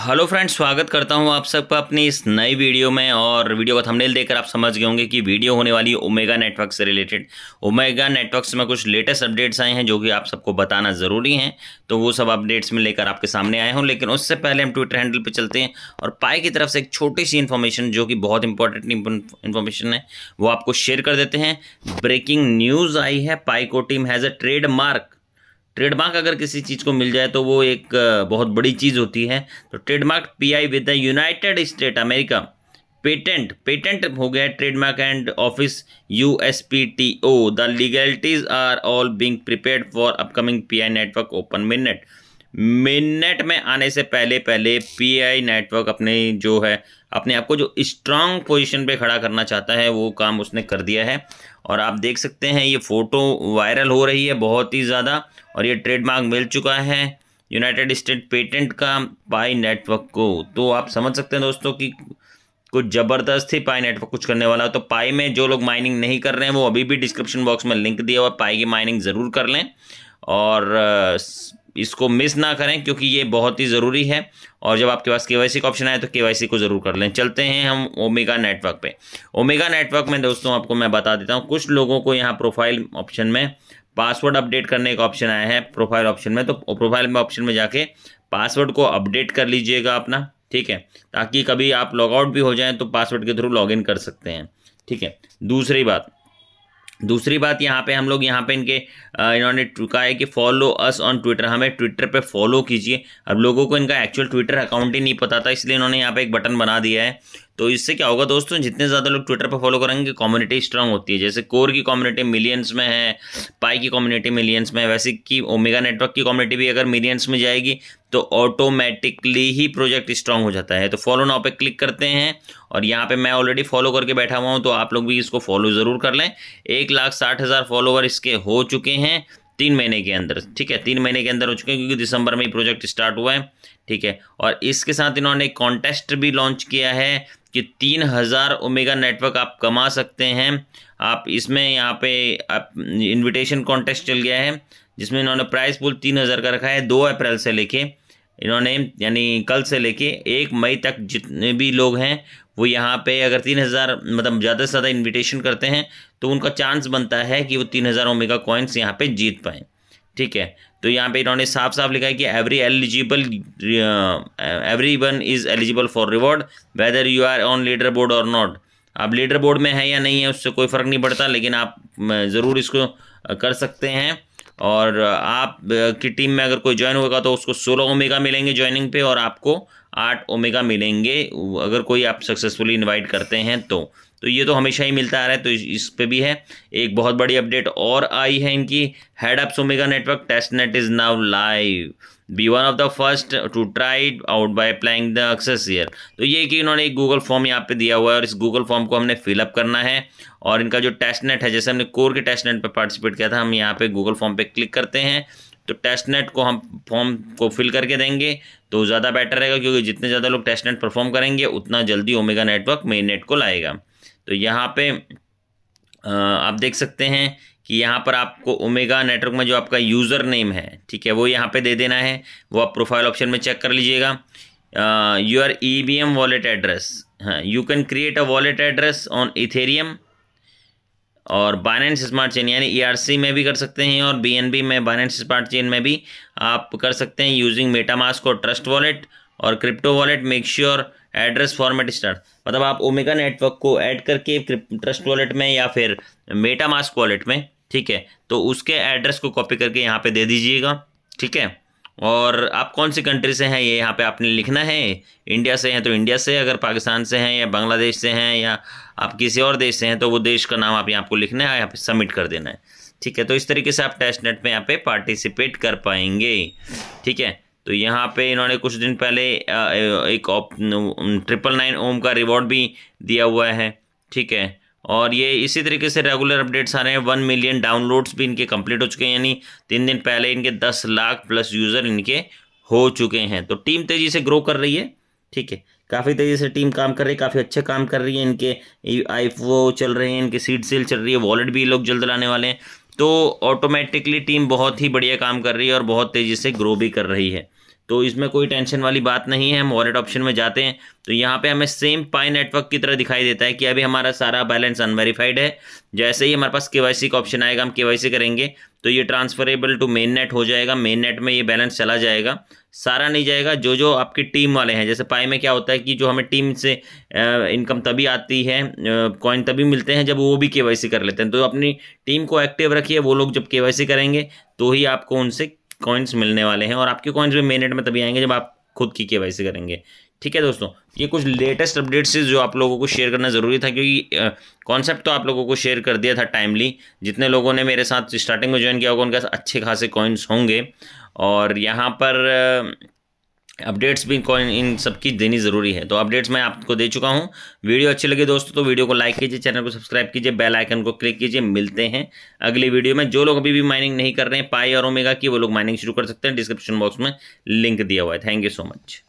hello friends स्वागत करता हूं आप सबका अपनी इस नई वीडियो में और वीडियो का थंबनेल देखकर आप समझ गए होंगे कि वीडियो होने वाली ओमेगा नेटवर्क से रिलेटेड ओमेगा नेटवर्क्स में कुछ लेटेस्ट अपडेट्स आए हैं जो कि आप सबको बताना ज़रूरी हैं तो वो सब अपडेट्स में लेकर आपके सामने आए हूँ लेकिन उससे पहले हम ट्विटर हैंडल पर चलते हैं और पाए की तरफ से एक छोटी सी इन्फॉर्मेशन जो कि बहुत इंपॉर्टेंट इन्फॉर्मेशन है वो आपको शेयर कर देते हैं ब्रेकिंग न्यूज़ आई है पाई को team has a trademark trademark अगर किसी चीज़ को मिल जाए तो वो एक बहुत बड़ी चीज़ होती है तो trademark PI with the United State America patent patent हो गया trademark and office U S P T O the legalities are all being prepare for upcoming P I network open minute minute में आने से पहले पहले P network अपने जो है अपने आप को जो स्ट्रांग पोजीशन पे खड़ा करना चाहता है वो काम उसने कर दिया है और आप देख सकते हैं ये फ़ोटो वायरल हो रही है बहुत ही ज़्यादा और ये ट्रेडमार्क मिल चुका है यूनाइटेड स्टेट पेटेंट का पाई नेटवर्क को तो आप समझ सकते हैं दोस्तों कि कुछ ज़बरदस्त ही पाई नेटवर्क कुछ करने वाला है तो पाई में जो लोग माइनिंग नहीं कर रहे हैं वो अभी भी डिस्क्रिप्शन बॉक्स में लिंक दिया हुआ पाई की माइनिंग ज़रूर कर लें और इसको मिस ना करें क्योंकि ये बहुत ही ज़रूरी है और जब आपके पास के का ऑप्शन आए तो के को ज़रूर कर लें चलते हैं हम ओमेगा नेटवर्क पे ओमेगा नेटवर्क में दोस्तों आपको मैं बता देता हूँ कुछ लोगों को यहाँ प्रोफाइल ऑप्शन में पासवर्ड अपडेट करने का ऑप्शन आया है प्रोफाइल ऑप्शन में तो प्रोफाइल में ऑप्शन में जाके पासवर्ड को अपडेट कर लीजिएगा अपना ठीक है ताकि कभी आप लॉगआउट भी हो जाए तो पासवर्ड के थ्रू लॉग कर सकते हैं ठीक है दूसरी बात दूसरी बात यहाँ पे हम लोग यहाँ पे इनके इन्होंने कहा है कि फॉलो अस ऑन ट्विटर हमें ट्विटर पे फॉलो कीजिए अब लोगों को इनका एक्चुअल ट्विटर अकाउंट ही नहीं पता था इसलिए इन्होंने यहाँ पे एक बटन बना दिया है तो इससे क्या होगा दोस्तों जितने ज़्यादा लोग ट्विटर पर फॉलो करेंगे कम्युनिटी स्ट्रांग होती है जैसे कोर की कम्युनिटी मिलियंस में है पाई की कम्युनिटी मिलियंस में है वैसे कि ओमेगा नेटवर्क की कम्युनिटी भी अगर मिलियंस में जाएगी तो ऑटोमेटिकली ही प्रोजेक्ट स्ट्रांग हो जाता है तो फॉलो नाउ पे क्लिक करते हैं और यहाँ पे मैं ऑलरेडी फॉलो करके बैठा हुआ हूँ तो आप लोग भी इसको फॉलो ज़रूर कर लें एक लाख साठ हज़ार फॉलोवर इसके हो चुके हैं तीन महीने के अंदर ठीक है तीन महीने के अंदर हो चुके हैं क्योंकि दिसंबर में ही प्रोजेक्ट स्टार्ट हुआ है ठीक है और इसके साथ इन्होंने एक कॉन्टेस्ट भी लॉन्च किया है कि तीन हज़ार ओमेगा नेटवर्क आप कमा सकते हैं आप इसमें यहाँ पे आप इन्विटेशन कॉन्टेस्ट चल गया है जिसमें इन्होंने प्राइस पुल तीन हज़ार का रखा है दो अप्रैल से लेके इन्होंने यानी कल से लेके एक मई तक जितने भी लोग हैं वो यहाँ पे अगर तीन हज़ार मतलब ज़्यादा से ज़्यादा इन्विटेशन करते हैं तो उनका चांस बनता है कि वो तीन हज़ार ओमेगा कॉइन्स यहाँ पे जीत पाएँ ठीक है तो यहाँ पे इन्होंने साफ साफ लिखा है कि every eligible every one is eligible for reward whether you are on leader board और नॉट आप लीडर बोर्ड में है या नहीं है उससे कोई फ़र्क नहीं पड़ता लेकिन आप ज़रूर इसको कर सकते हैं और आप की टीम में अगर कोई ज्वाइन होगा तो उसको सोलह ओमेगा मिलेंगे ज्वाइनिंग पे और आपको आठ ओमेगा मिलेंगे अगर कोई आप सक्सेसफुली इन्वाइट करते हैं तो तो ये तो हमेशा ही मिलता आ रहा है तो इस, पर पे भी है एक बहुत बड़ी अपडेट और आई है इनकी हेड अप सोमेगा network test net is now live be one of the first to try out by applying the access year तो ये कि इन्होंने एक गूगल फॉर्म यहाँ पे दिया हुआ है और इस गूगल फॉर्म को हमने फिलअप करना है और इनका जो टेस्ट नेट है जैसे हमने कोर के टेस्ट नेट पर पार्टिसिपेट किया था हम यहाँ पे गूगल फॉर्म पे क्लिक करते हैं तो टेस्ट नेट को हम फॉर्म को फिल करके देंगे तो ज़्यादा बेटर रहेगा क्योंकि जितने ज़्यादा लोग टेस्ट नेट परफॉर्म करेंगे उतना जल्दी ओमेगा नेटवर्क मेन नेट को लाएगा तो यहाँ पे आप देख सकते हैं कि यहाँ पर आपको ओमेगा नेटवर्क में जो आपका यूज़र नेम है ठीक है वो यहाँ पे दे देना है वो आप प्रोफाइल ऑप्शन में चेक कर लीजिएगा your E B M wallet address हाँ you can create a wallet address on Ethereum और बाइनेंस स्मार्ट चेन यानी ई e में भी कर सकते हैं और बी में बाइनेंस स्मार्ट चेन में भी आप कर सकते हैं यूजिंग मेटामास्क और ट्रस्ट वॉलेट और crypto wallet make sure address format star मतलब आप ओमेगा नेटवर्क को ऐड करके ट्रस्ट वॉलेट में या फिर मेटा मास्क वॉलेट में ठीक है तो उसके एड्रेस को कॉपी करके यहाँ पे दे दीजिएगा ठीक है और आप कौन सी कंट्री से हैं ये यहाँ पे आपने लिखना है इंडिया से हैं तो इंडिया से अगर पाकिस्तान से हैं या बांग्लादेश से हैं या आप किसी और देश से हैं तो वो देश का नाम आप यहाँ आपको लिखना है यहाँ पे सबमिट कर देना है ठीक है तो इस तरीके से आप टेस्ट नेट में यहाँ पे पार्टिसिपेट कर पाएंगे ठीक है तो यहाँ पे इन्होंने कुछ दिन पहले एक ट्रिपल नाइन ओम का रिवॉर्ड भी दिया हुआ है ठीक है और ये इसी तरीके से रेगुलर अपडेट्स आ रहे हैं वन मिलियन डाउनलोड्स भी इनके कंप्लीट हो चुके हैं यानी तीन दिन पहले इनके दस लाख प्लस यूज़र इनके हो चुके हैं तो टीम तेज़ी से ग्रो कर रही है ठीक है काफ़ी तेज़ी से टीम काम कर रही है काफ़ी अच्छे काम कर रही है इनके आई चल रहे हैं इनके सीट सेल चल रही है वॉलेट भी लोग जल्द लाने वाले हैं तो ऑटोमेटिकली टीम बहुत ही बढ़िया काम कर रही है और बहुत तेज़ी से ग्रो भी कर रही है तो इसमें कोई टेंशन वाली बात नहीं है हम वॉलेट ऑप्शन में जाते हैं तो यहाँ पे हमें सेम पाई नेटवर्क की तरह दिखाई देता है कि अभी हमारा सारा बैलेंस अनवेरीफाइड है जैसे ही हमारे पास के का ऑप्शन आएगा हम के करेंगे तो ये ट्रांसफरेबल टू मेन नेट हो जाएगा मेन नेट में ये बैलेंस चला जाएगा सारा नहीं जाएगा जो जो आपकी टीम वाले हैं जैसे पाई में क्या होता है कि जो हमें टीम से इनकम तभी आती है कॉइन तभी मिलते हैं जब वो भी के कर लेते हैं तो अपनी टीम को एक्टिव रखिए वो लोग जब के करेंगे तो ही आपको उनसे कॉइन्स मिलने वाले हैं और आपके कॉइन्स भी मेनेट में तभी आएंगे जब आप खुद की के करेंगे ठीक है दोस्तों ये कुछ लेटेस्ट अपडेट्स है जो आप लोगों को शेयर करना ज़रूरी था क्योंकि कॉन्सेप्ट तो आप लोगों को शेयर कर दिया था टाइमली जितने लोगों ने मेरे साथ स्टार्टिंग में ज्वाइन किया होगा उनके अच्छे खासे कॉइन्स होंगे और यहाँ पर अपडेट्स भी कौन इन सब की देनी ज़रूरी है तो अपडेट्स मैं आपको दे चुका हूँ वीडियो अच्छी लगे दोस्तों तो वीडियो को लाइक कीजिए चैनल को सब्सक्राइब कीजिए बेल आइकन को क्लिक कीजिए मिलते हैं अगली वीडियो में जो लोग अभी भी माइनिंग नहीं कर रहे हैं पाई और ओमेगा की वो लोग माइनिंग शुरू कर सकते हैं डिस्क्रिप्शन बॉक्स में लिंक दिया हुआ है थैंक यू सो मच